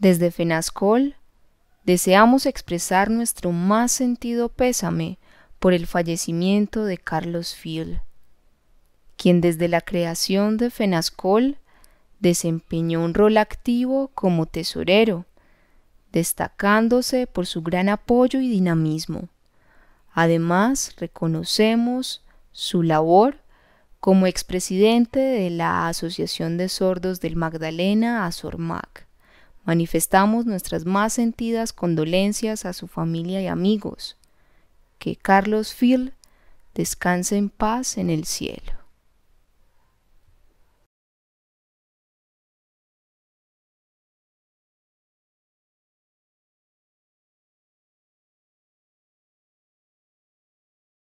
Desde FENASCOL deseamos expresar nuestro más sentido pésame por el fallecimiento de Carlos Fiel, quien desde la creación de FENASCOL desempeñó un rol activo como tesorero, destacándose por su gran apoyo y dinamismo. Además, reconocemos su labor como expresidente de la Asociación de Sordos del Magdalena, Azormac. Manifestamos nuestras más sentidas condolencias a su familia y amigos. Que Carlos Phil descanse en paz en el cielo.